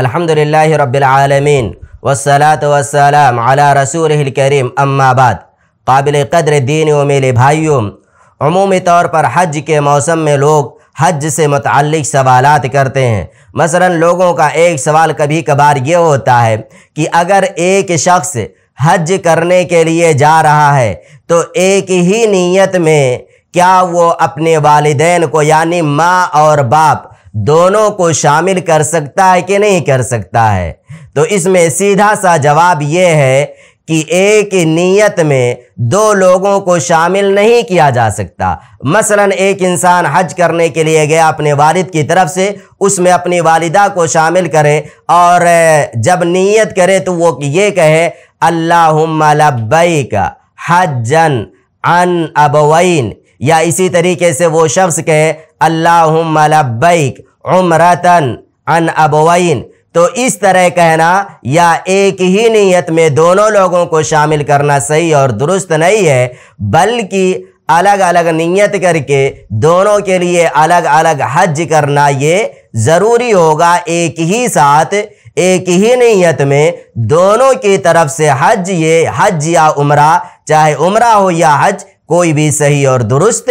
अलहमदिल्ला रबालमीन वसलात वसलाम अला रसूल करीम अम्माबाद काबिल कदर दीन व मेरे भाइयों अमूमी तौर पर हज के मौसम में लोग हज से मुतल सवाल करते हैं मसलन लोगों का एक सवाल कभी कभार ये होता है कि अगर एक शख्स हज करने के लिए जा रहा है तो एक ही नीयत में क्या वो अपने वालदे को यानी माँ और बाप दोनों को शामिल कर सकता है कि नहीं कर सकता है तो इसमें सीधा सा जवाब यह है कि एक नियत में दो लोगों को शामिल नहीं किया जा सकता मसलन एक इंसान हज करने के लिए गया अपने वालिद की तरफ से उसमें अपनी वालिदा को शामिल करे और जब नियत करे तो वो ये कहे अल्लाई लब्बैक हजन अन अबवैन या इसी तरीके से वो शख्स कहे अल्लाहुम्मा लब्बैक उमरतन अन अबवैन तो इस तरह कहना या एक ही नीयत में दोनों लोगों को शामिल करना सही और दुरुस्त नहीं है बल्कि अलग अलग नीयत करके दोनों के लिए अलग अलग हज करना ये ज़रूरी होगा एक ही साथ एक ही नीयत में दोनों की तरफ से हज ये हज या उम्र चाहे उम्र हो या हज कोई भी सही और दुरुस्त